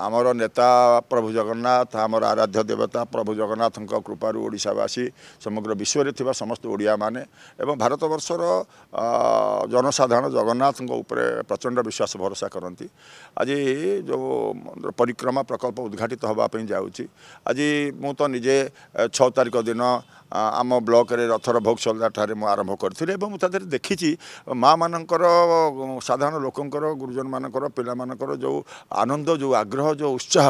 ଆମର ନେତା ପ୍ରଭୁ ଜଗନ୍ନାଥ ଆମର ଆରାଧ୍ୟ ଦେବତା ପ୍ରଭୁ ଜଗନ୍ନାଥଙ୍କ କୃପାରୁ ଓଡ଼ିଶାବାସୀ ସମଗ୍ର ବିଶ୍ୱରେ ଥିବା ସମସ୍ତ ଓଡ଼ିଆମାନେ ଏବଂ ଭାରତବର୍ଷର ଜନସାଧାରଣ ଜଗନ୍ନାଥଙ୍କ ଉପରେ ପ୍ରଚଣ୍ଡ ବିଶ୍ୱାସ ଭରସା କରନ୍ତି ଆଜି ଯେଉଁ ପରିକ୍ରମା ପ୍ରକଳ୍ପ ଉଦ୍ଘାଟିତ ହେବା ପାଇଁ ଯାଉଛି ଆଜି ମୁଁ ତ ନିଜେ ଛଅ ତାରିଖ ଦିନ ଆମ ବ୍ଲକରେ ରଥର ଭୋଗସଲଦାଠାରେ ମୁଁ ଆରମ୍ଭ କରିଥିଲି ଏବଂ ମୁଁ ତା ଦେହରେ ଦେଖିଛି ମାଆମାନଙ୍କର ସାଧାରଣ ଲୋକଙ୍କର ଗୁରୁଜନମାନଙ୍କର ପିଲାମାନଙ୍କର ଯେଉଁ ଆନନ୍ଦ ଯେଉଁ ଆଗ୍ରହ ଯେଉଁ ଉତ୍ସାହ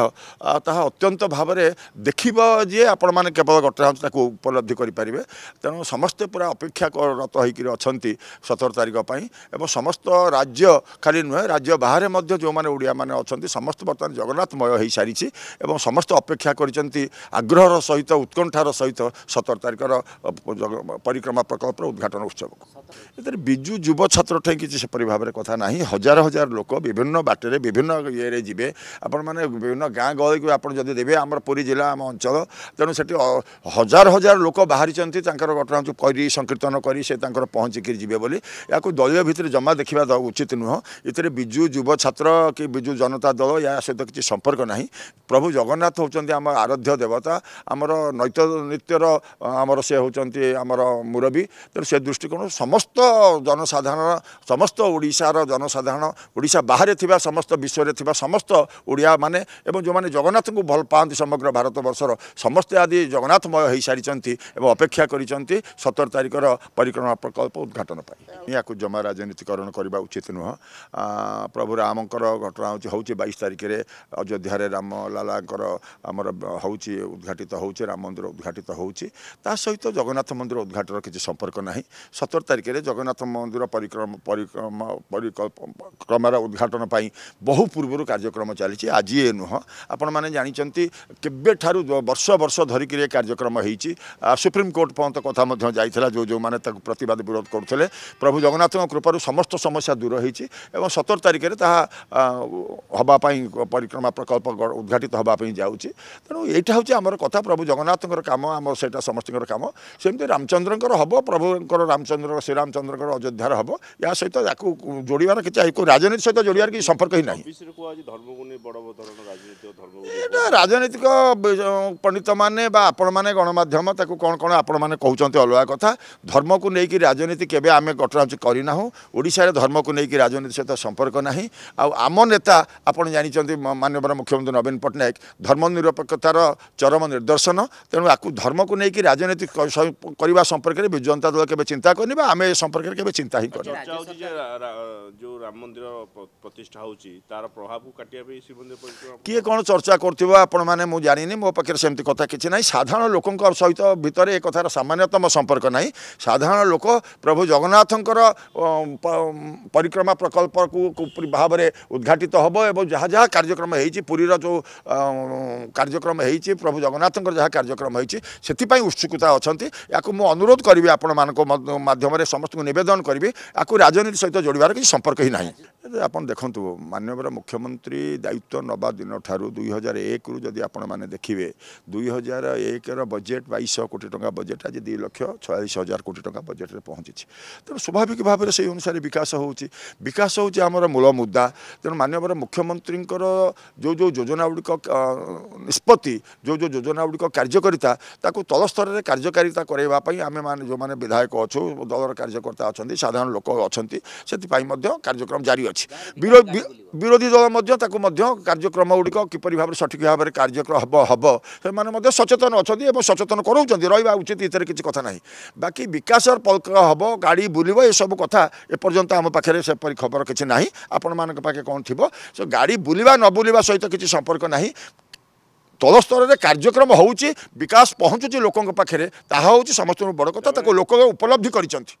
ତାହା ଅତ୍ୟନ୍ତ ଭାବରେ ଦେଖିବ ଯିଏ ଆପଣମାନେ କେବଳ ଘଟଣା ହେଉଛି ତାକୁ ଉପଲବ୍ଧି କରିପାରିବେ ତେଣୁ ସମସ୍ତେ ପୁରା ଅପେକ୍ଷାରତ ହୋଇକରି ଅଛନ୍ତି ସତର ତାରିଖ ପାଇଁ ଏବଂ ସମସ୍ତ ରାଜ୍ୟ ଖାଲି ନୁହେଁ ରାଜ୍ୟ ବାହାରେ ମଧ୍ୟ ଯେଉଁମାନେ ଓଡ଼ିଆମାନେ ଅଛନ୍ତି ସମସ୍ତେ ବର୍ତ୍ତମାନ ଜଗନ୍ନାଥମୟ ହୋଇସାରିଛି ଏବଂ ସମସ୍ତେ ଅପେକ୍ଷା କରିଛନ୍ତି ଆଗ୍ରହର ସହିତ ଉତ୍କଣ୍ଠାର ସହିତ ସତର ତାରିଖ ତାରିଖର ପରିକ୍ରମା ପ୍ରକଳ୍ପର ଉଦ୍ଘାଟନ ଉତ୍ସବକୁ ଏଥିରେ ବିଜୁ ଯୁବ ଛାତ୍ର କିଛି ସେପରି ଭାବରେ କଥା ନାହିଁ ହଜାର ହଜାର ଲୋକ ବିଭିନ୍ନ ବାଟରେ ବିଭିନ୍ନ ଇଏରେ ଯିବେ ଆପଣମାନେ ବିଭିନ୍ନ ଗାଁ ଗହଳିକୁ ଆପଣ ଯଦି ଦେବେ ଆମର ପୁରୀ ଜିଲ୍ଲା ଆମ ଅଞ୍ଚଳ ତେଣୁ ସେଠି ହଜାର ହଜାର ଲୋକ ବାହାରିଛନ୍ତି ତାଙ୍କର ଘଟଣା କରି ସଂକୀର୍ତ୍ତନ କରି ସେ ତାଙ୍କର ପହଞ୍ଚିକିରି ଯିବେ ବୋଲି ଏହାକୁ ଦଳୀୟ ଭିତରେ ଜମା ଦେଖିବା ଉଚିତ ନୁହଁ ଏଥିରେ ବିଜୁ ଯୁବ ଛାତ୍ର କି ବିଜୁ ଜନତା ଦଳ ଏହା ସହିତ କିଛି ସମ୍ପର୍କ ନାହିଁ ପ୍ରଭୁ ଜଗନ୍ନାଥ ହେଉଛନ୍ତି ଆମ ଆରାଧ୍ୟ ଦେବତା ଆମର ନୈତ୍ୟ ନିତ୍ୟର ଆମର ସେ ହେଉଛନ୍ତି ଆମର ମୁରବୀ ତେଣୁ ସେ ଦୃଷ୍ଟିକୋଣରୁ ସମସ୍ତ ଜନସାଧାରଣ ସମସ୍ତ ଓଡ଼ିଶାର ଜନସାଧାରଣ ଓଡ଼ିଶା ବାହାରେ ଥିବା ସମସ୍ତ ବିଶ୍ୱରେ ଥିବା ସମସ୍ତ ଓଡ଼ିଆମାନେ ଏବଂ ଯେଉଁମାନେ ଜଗନ୍ନାଥଙ୍କୁ ଭଲ ପାଆନ୍ତି ସମଗ୍ର ଭାରତବର୍ଷର ସମସ୍ତେ ଆଦି ଜଗନ୍ନାଥମୟ ହୋଇସାରିଛନ୍ତି ଏବଂ ଅପେକ୍ଷା କରିଛନ୍ତି ସତର ତାରିଖର ପରିକ୍ରମା ପ୍ରକଳ୍ପ ଉଦ୍ଘାଟନ ପାଇଁ ଏହାକୁ ଜମା ରାଜନୀତିକରଣ କରିବା ଉଚିତ ନୁହଁ ପ୍ରଭୁ ରାମଙ୍କର ଘଟଣା ହେଉଛି ହେଉଛି ବାଇଶ ତାରିଖରେ ଅଯୋଧ୍ୟାରେ ରାମଲାଲାଙ୍କର ଆମର ହେଉଛି ଉଦ୍ଘାଟିତ ହେଉଛି ରାମ ମନ୍ଦିର ଉଦ୍ଘାଟିତ ହେଉଛି ତା ତା ସହିତ ଜଗନ୍ନାଥ ମନ୍ଦିର ଉଦ୍ଘାଟନର କିଛି ସମ୍ପର୍କ ନାହିଁ ସତର ତାରିଖରେ ଜଗନ୍ନାଥ ମନ୍ଦିର ପରିକ୍ରମ ପରିକ୍ରମା ପରିକ୍ରମାର ଉଦ୍ଘାଟନ ପାଇଁ ବହୁ ପୂର୍ବରୁ କାର୍ଯ୍ୟକ୍ରମ ଚାଲିଛି ଆଜି ଏ ନୁହଁ ଆପଣମାନେ ଜାଣିଛନ୍ତି କେବେଠାରୁ ବର୍ଷ ବର୍ଷ ଧରିକିରି ଏ କାର୍ଯ୍ୟକ୍ରମ ହେଇଛି ସୁପ୍ରିମକୋର୍ଟ ପର୍ଯ୍ୟନ୍ତ କଥା ମଧ୍ୟ ଯାଇଥିଲା ଯେଉଁ ଯେଉଁମାନେ ତାକୁ ପ୍ରତିବାଦ ବିରୋଧ କରୁଥିଲେ ପ୍ରଭୁ ଜଗନ୍ନାଥଙ୍କ କୃପାରୁ ସମସ୍ତ ସମସ୍ୟା ଦୂର ହେଇଛି ଏବଂ ସତର ତାରିଖରେ ତାହା ହେବା ପାଇଁ ପରିକ୍ରମା ପ୍ରକଳ୍ପ ଉଦ୍ଘାଟିତ ହେବା ପାଇଁ ଯାଉଛି ତେଣୁ ଏଇଟା ହେଉଛି ଆମର କଥା ପ୍ରଭୁ ଜଗନ୍ନାଥଙ୍କର କାମ ଆମର ସେଇଟା ସମସ୍ତଙ୍କର ରାମଚନ୍ଦ୍ରଙ୍କର କାମ ସେମିତି ରାମଚନ୍ଦ୍ରଙ୍କର ହେବ ପ୍ରଭୁଙ୍କର ରାମଚନ୍ଦ୍ର ଶ୍ରୀରାମଚନ୍ଦ୍ରଙ୍କର ଅଯୋଧ୍ୟାର ହେବ ଏହା ସହିତ ୟାକୁ ଯୋଡ଼ିବାର କିଛି ରାଜନୀତି ସହିତ ଯୋଡ଼ିବାର କିଛି ସମ୍ପର୍କ ହିଁ ନାହିଁ ଏଇଟା ରାଜନୈତିକ ପଣ୍ଡିତମାନେ ବା ଆପଣମାନେ ଗଣମାଧ୍ୟମ ତାକୁ କ'ଣ କ'ଣ ଆପଣମାନେ କହୁଛନ୍ତି ଅଲଗା କଥା ଧର୍ମକୁ ନେଇକି ରାଜନୀତି କେବେ ଆମେ ଘଟଣାଚୁ କରିନାହୁଁ ଓଡ଼ିଶାରେ ଧର୍ମକୁ ନେଇକି ରାଜନୀତି ସହିତ ସମ୍ପର୍କ ନାହିଁ ଆଉ ଆମ ନେତା ଆପଣ ଜାଣିଛନ୍ତି ମାନ୍ୟବର ମୁଖ୍ୟମନ୍ତ୍ରୀ ନବୀନ ପଟ୍ଟନାୟକ ଧର୍ମ ନିରପେକ୍ଷତାର ଚରମ ନିଦର୍ଶନ ତେଣୁ ଆକୁ ଧର୍ମକୁ ନେଇକି ରାଜନୀତି রাজনীতি করা সম্পর্কে বিজু জনতা দল কেবে চিন্তা করি বা আমি এ সম্পর্কে কেবে চিন্তা হি করি যে রাম মন্দির প্রতিষ্ঠা হচ্ছে তার প্রভাব কাটিয়া কি কোণ চর্চা করুব আপন মানে মু জানি মো পাখে সেমতি কথা কিছু না সাধারণ লোক সহ ভিতরে এ কথার সামান্যতম সম্পর্ক নাই সাধারণ লোক প্রভু জগন্নাথঙ্কর পরিক্রমা প্রকল্পকু ভাবে উদ্ঘাটিত হব এবং যা যা কার্যক্রম হয়েছে পুরীর যে কার্যক্রম হয়েছে প্রভু জগন্নাথঙ্কর যা কার্যক্রম হয়েছে সেপাই উৎসুক ଉତ୍ସୁକତା ଅଛନ୍ତି ଏହାକୁ ମୁଁ ଅନୁରୋଧ କରିବି ଆପଣମାନଙ୍କ ମାଧ୍ୟମରେ ସମସ୍ତଙ୍କୁ ନିବେଦନ କରିବି ୟାକୁ ରାଜନୀତି ସହିତ ଯୋଡ଼ିବାର କିଛି ସମ୍ପର୍କ ହିଁ ନାହିଁ ଆପଣ ଦେଖନ୍ତୁ ମାନ୍ୟବର ମୁଖ୍ୟମନ୍ତ୍ରୀ ଦାୟିତ୍ୱ ନେବା ଦିନଠାରୁ ଦୁଇ ହଜାର ଏକରୁ ଯଦି ଆପଣମାନେ ଦେଖିବେ ଦୁଇ ହଜାର ଏକର ବଜେଟ୍ ବାଇଶଶହ କୋଟି ଟଙ୍କା ବଜେଟ୍ ଆଜି ଦୁଇ ଲକ୍ଷ ଛୟାଳିଶ ହଜାର କୋଟି ଟଙ୍କା ବଜେଟ୍ରେ ପହଞ୍ଚିଛି ତେଣୁ ସ୍ୱାଭାବିକ ଭାବରେ ସେହି ଅନୁସାରେ ବିକାଶ ହେଉଛି ବିକାଶ ହେଉଛି ଆମର ମୂଳ ମୁଦ୍ଦା ତେଣୁ ମାନ୍ୟବର ମୁଖ୍ୟମନ୍ତ୍ରୀଙ୍କର ଯେଉଁ ଯେଉଁ ଯୋଜନା ଗୁଡ଼ିକ ନିଷ୍ପତ୍ତି ଯେଉଁ ଯେଉଁ ଯୋଜନା ଗୁଡ଼ିକ କାର୍ଯ୍ୟକାରିତା ତାକୁ ତଳସ୍ତରରେ কার্যকারিতা করাইবা আমি যে বিধায়ক অছু দলর কার্যকর্তা অনেক সাধারণ লোক অনেক সেপাই কার্যক্রম জারি অছি বিরোধী দল তাকে কার্যক্রম গুড়ি কিপর ভাবে সঠিক ভাবে কার্যক্রম হব হব সে সচেতন অনেক এবং সচেতন করছেন রহবা উচিত এতে কিছু কথা না বাকি বিকাশর পলক হব গাড়ি বুলব এসব কথা এপর্যন্ত আমার পাখে সেপরি খবর কিছু না আপনার পাখে কম থাকবে গাড়ি বুলবা ন বুলবা সহ কিছু সম্পর্ক না ତଳସ୍ତରରେ କାର୍ଯ୍ୟକ୍ରମ ହେଉଛି ବିକାଶ ପହଞ୍ଚୁଛି ଲୋକଙ୍କ ପାଖରେ ତାହା ହେଉଛି ସମସ୍ତଙ୍କୁ ବଡ଼ କଥା ତାକୁ ଲୋକ ଉପଲବ୍ଧି କରିଛନ୍ତି